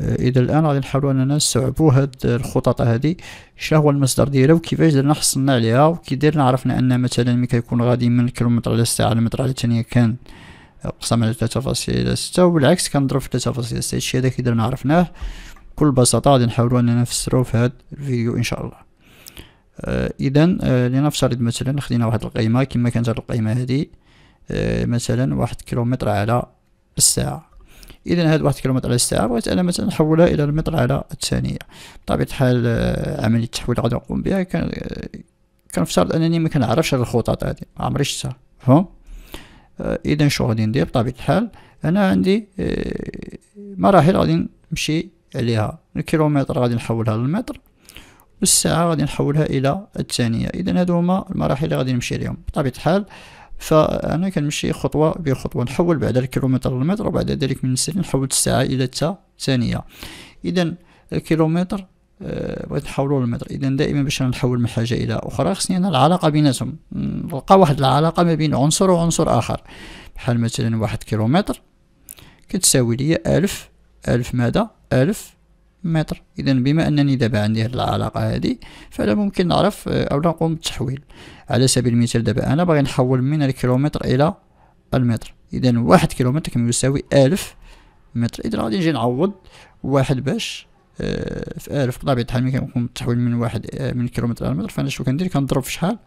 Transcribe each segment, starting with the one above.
اذا إيه، الان غادي نحاولوا اننا نستوعبوا هاد الخطط هادي شنو هو المصدر ديالها وكيفاش درنا حصلنا عليها وكي درنا عرفنا ان مثلا ملي كيكون غادي من كيلومتر على الساعه لمتر على الثانيه كان قسم على 3.6 وبالعكس كنضرب في 3.6 هادشي هذا كي درنا عرفناه بكل بساطه غادي نحاولوا اننا نفسروا في هاد الفيديو ان شاء الله إيه، اذا إيه، لنفترض مثلا خدينا واحد القيمه كما كانت هاد القيمه هادي مثلا واحد كيلومتر على الساعه اذا هاد واحد كيلومتر على الساعه بغيت انا مثلا نحولها الى المتر على الثانيه بطبيعه الحال آه، عمليه التحويل غادي نقوم بها كان آه، كنفترض انني ما كنعرفش هاد الخطط هادي ما عمري شفتها فهم آه، اذا شنو غادي ندير بطبيعه الحال انا عندي مراحل غادي نمشي عليها الكيلومتر غادي نحولها للمتر والساعه غادي نحولها الى الثانيه اذا هادو هما المراحل اللي غادي نمشي عليهم بطبيعه الحال فانا كنمشي خطوه بخطوه نحول بعد الكيلومتر للمتر وبعد ذلك من السنه نحول الساعه الى التا ثانيه اذا الكيلومتر آه، بغيت نحولو للمتر اذا دائما باش نحول من حاجه الى اخرى خصني انا العلاقه بيناتهم نلقى واحد العلاقه ما بين عنصر وعنصر اخر بحال مثلا واحد كيلومتر كتساوي ليا الف الف ماذا الف متر اذا بما انني دابا عندي هذه العلاقه هذه فانا ممكن نعرف آه، او نقوم بالتحويل على سبيل المثال دابا انا باغي نحول من الكيلومتر الى المتر اذا واحد كيلومتر كم يساوي ألف متر اذا غادي نجي نعوض واحد باش آه في ألف بطبيعة الحال ملي كنقوم بالتحويل من واحد آه، من كيلومتر إلى متر فأنا شنو كندير كنضرب في شحال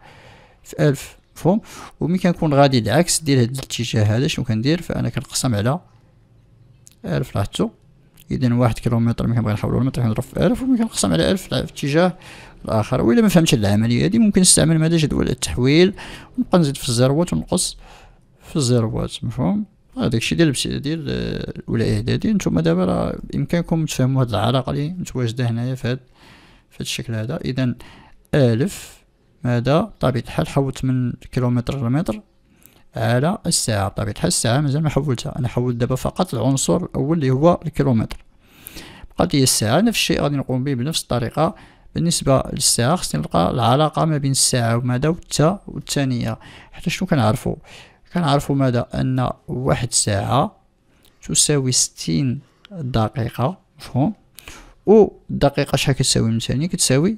في ألف مفهوم ومي كنكون غادي العكس ديال هاد الاتجاه هذا شنو كندير فأنا كنقسم على ألف لاحظتو اذا واحد كيلومتر ما كنبغي نحولو لمتر كنضرب في 1000 وكنقسم على 1000 في الاتجاه الاخر والا ما فهمتش العمليه هذه ممكن نستعمل مدى جدول التحويل ونبقى نزيد في الزروات ونقص في الزروات مفهوم هذاك الشيء ديال ديال اعدادي نتوما دابا راه بامكانكم تفهموا هذه العلاقه اللي متواجده هنايا في هذا في الشكل هذا اذا الف ماذا بطبيعه الحال حولت من كيلومتر لمتر على الساعة بطبيعة الحال الساعة مازال ما حولتها أنا حولت دابا فقط العنصر الأول اللي هو الكيلومتر بقات هي الساعة نفس الشيء غادي نقوم به بنفس الطريقة بالنسبة للساعة خصني نلقى العلاقة ما بين الساعة ومدى والتا والثانية حتى شنو كنعرفو كنعرفو مدى أن واحد ساعة تساوي ستين دقيقة مفهوم الدقيقة شحال كتساوي من ثانية كتساوي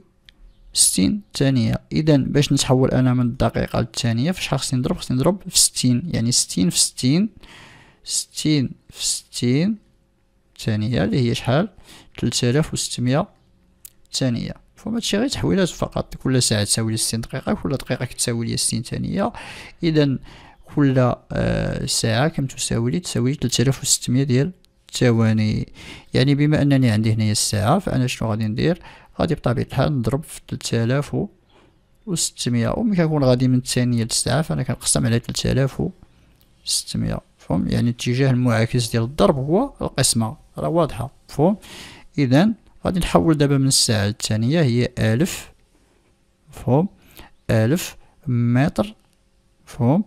ستين ثانية إذا باش نتحول أنا من الدقيقة للثانية فشحال خصني نضرب خصني نضرب في ستين يعني ستين في ستين ستين في ستين ثانية اللي هي شحال تلت آلاف وستمية ثانية فما هادشي غير تحويلات فقط كل ساعة تساوي لي ستين دقيقة كل دقيقة كتساوي لي ستين ثانية إذا كل آه ساعة كم تساوي لي تساوي لي تلت وستمية ديال الثواني يعني بما أنني عندي هنايا الساعة فأنا شنو غادي ندير غادي بطبيعة الحال نضرب في تلتالاف و و وملي كنكون غادي من الثانية للساعة فأنا كنقسم على تلتالاف و ستمية فهم يعني الاتجاه المعاكس ديال الضرب هو القسمة راه واضحة فهم إذا غادي نحول دابا من الساعة الثانية هي ألف فهم ألف متر فهم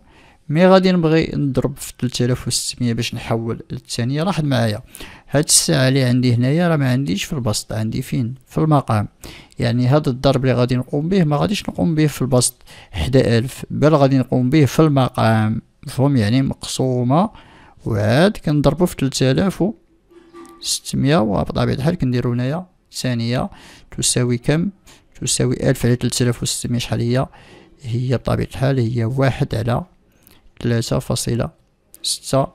مي غادي نبغي نضرب في 3600 باش نحول الثانيه لاحظ معايا هاد الساعه اللي عندي هنايا راه ما عنديش في البسط عندي فين في المقام يعني هذا الضرب اللي غادي نقوم به ما غاديش نقوم به في البسط 11000 بل غادي نقوم به في المقام مفهوم يعني مقسومه وعاد كنضربو في 3600 وبطبيعه الحال كنديرو هنايا ثانيه تساوي كم تساوي 1000 على 3600 شحال هي هي بطبيعه الحال هي واحد على ثلاثة فاصلة ستة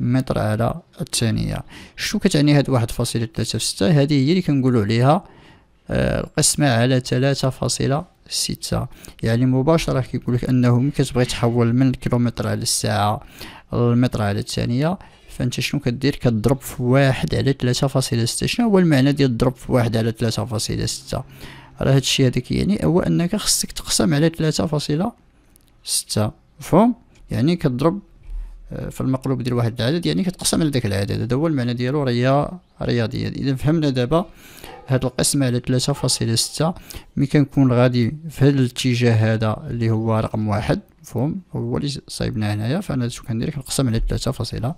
متر على الثانية شنو كتعني هاد واحد فاصلة ثلاثة في ستة هذه هي اللي كنقولوا عليها القسمة على ثلاثة فاصلة ستة يعني مباشرة كيقول لك أنه ملي كتبغي تحول من الكيلومتر على الساعة المتر على الثانية فانت شنو كدير كضرب في واحد على ثلاثة فاصلة ستة شنو هو المعنى ديال الضرب في واحد على ثلاثة فاصلة ستة راه هادشي هذا كيعني هو أنك خصك تقسم على ثلاثة فاصلة ستة مفهوم يعني كتضرب آه، في المقلوب ديال واحد العدد يعني كتقسم على داك العدد هذا هو المعنى ديالو ريا رياضيا اذا فهمنا دابا هاد القسمة على 3.6 ستة ملي كنكون غادي في هاد الاتجاه هذا اللي هو رقم واحد مفهوم هو اللي صايبنا هنايا فانا شنو كندير كنقسم على 3.6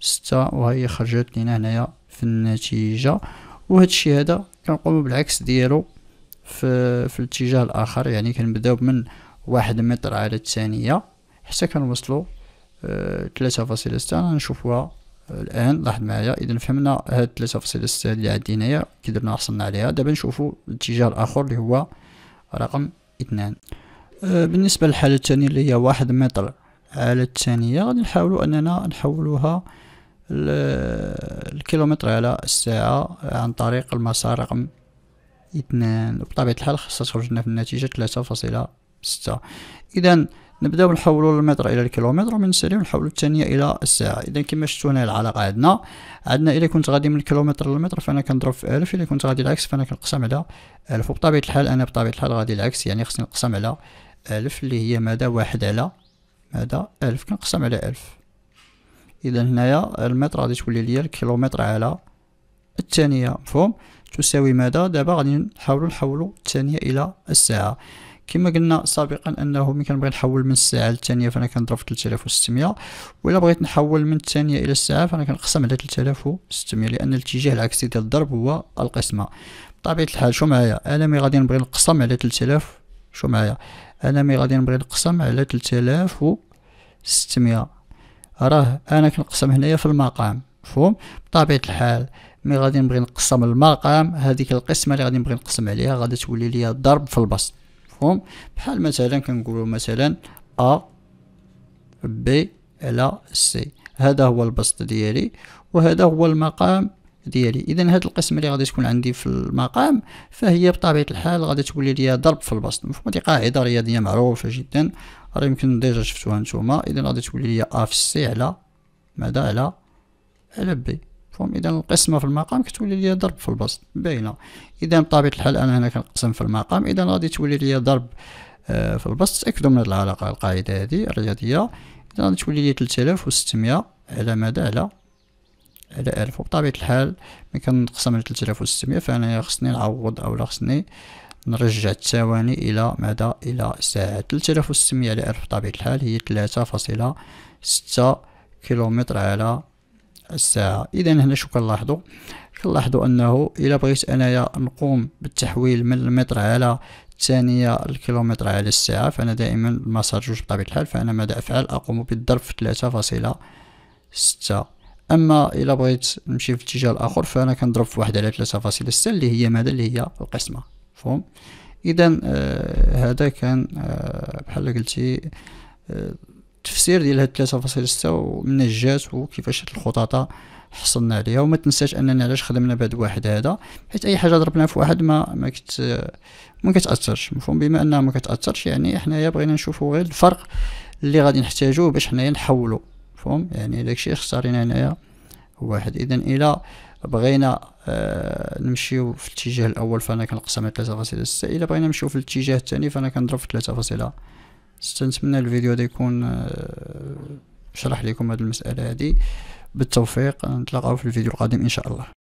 ستة وهي خرجت لينا هنايا في النتيجة وهذا الشيء هذا كنقوم بالعكس ديالو في, في الاتجاه الاخر يعني كنبداو من واحد متر على الثانية حتى كنوصلوا آه، ثلاثة فاصلة ستة غنشوفوها آه، الان لاحظ معايا اذا فهمنا هاد ثلاثة فاصلة ستة اللي عندي هنايا كي درنا حصلنا عليها دابا نشوفوا الاتجاه الاخر اللي هو رقم اثنان آه، بالنسبة للحالة الثانية اللي هي واحد متر على الثانية غادي نحاولوا اننا نحولوها الكيلومتر على الساعة عن طريق المسار رقم اثنان وبطبيعة الحال خاصها تخرج لنا في النتيجة ثلاثة فاصلة ستة اذا نبداو نحولوا المتر الى الكيلومتر ومن سريع نحولوا الثانيه الى الساعه اذا كما شفتوا هنا العلاقه عندنا عندنا الا كنت غادي من الكيلومتر للمتر فانا كنضرب في 1000 الا كنت غادي العكس فانا كنقسم على 1000 وبطبيعه الحال انا بطبيعه الحال غادي العكس يعني خصني نقسم على 1000 اللي هي مدى واحد على مدى 1000 كنقسم على 1000 اذا هنايا المتر غادي تولي ليا الكيلومتر على الثانيه مفهوم تساوي ماذا دابا غادي نحاولوا نحولوا الثانيه الى الساعه كما قلنا سابقا انه ملي كنبغي نحول من الساعه للثانيه فانا كنضرب 3600 ولا بغيت نحول من الثانيه الى الساعه فانا كنقسم على 3600 لان الاتجاه العكسي ديال الضرب هو القسمه بطبيعه الحال شو معايا انا ملي غادي نبغي نقسم على 3000 شو معايا انا ملي غادي نبغي نقسم على 3600 راه انا كنقسم هنايا في المقام مفهوم بطبيعه الحال مي غادي نبغي نقسم المقام هذيك القسمه اللي غادي نبغي نقسم عليها غادي تولي ليا ضرب في البسط مفهوم بحال مثلا كنقولوا مثلا ا بي على سي هذا هو البسط ديالي وهذا هو المقام ديالي اذا هاد القسم اللي غادي تكون عندي في المقام فهي بطبيعه الحال غادي تولي ليا ضرب في البسط مفهوم دي قاعده رياضيه معروفه جدا راه يمكن ديجا شفتوها نتوما اذا غادي تولي ليا ا في سي على ماذا على على بي مفهوم اذا القسمه في المقام كتولي لي ضرب في البسط باينه اذا بطبيعه الحال انا هنا كنقسم في المقام اذا غادي تولي لي ضرب آه، في البسط تاكدوا من العلاقه القاعده هذه الرياضيه اذا غادي تولي لي 3600 على مدى على على 1000 وبطبيعه الحال ملي كنقسم على 3600 فانا خصني نعوض اولا خصني نرجع الثواني الى مدى الى ساعه 3600 على 1000 بطبيعه الحال هي 3.6 كيلومتر على الساعة إذا هنا شو كنلاحظو كنلاحظو أنه إلا بغيت أنايا نقوم بالتحويل من المتر على الثانية الكيلومتر على الساعة فأنا دائما المسار جوج بطبيعة الحال فأنا ماذا أفعل أقوم بالضرب في ثلاثة فاصلة ستة أما إلا بغيت نمشي في الاتجاه الآخر فأنا كنضرب في واحد على ثلاثة فاصلة ستة اللي هي ماذا اللي هي القسمة مفهوم إذا آه هذا كان آه بحال قلتي آه التفسير ديال هاد 3.6 ومن جات وكيفاش هاد الخطاطة حصلنا عليها وما تنساش اننا علاش خدمنا بهاد واحد هذا حيت اي حاجه ضربنا في واحد ما ما كت ما كتاثرش مفهوم بما انها ما كتاثرش يعني حنايا بغينا نشوفوا غير الفرق اللي غادي نحتاجوه باش حنايا نحولو مفهوم يعني داكشي اختارينا هنايا واحد اذا الى بغينا آه نمشيو في الاتجاه الاول فانا كنقسم على 3.6 الا بغينا نمشيو في الاتجاه الثاني فانا كنضرب في 3.6 نتمنى الفيديو هذا يكون آه، شرح لكم هذه المساله هذه بالتوفيق نتلاقاو في الفيديو القادم ان شاء الله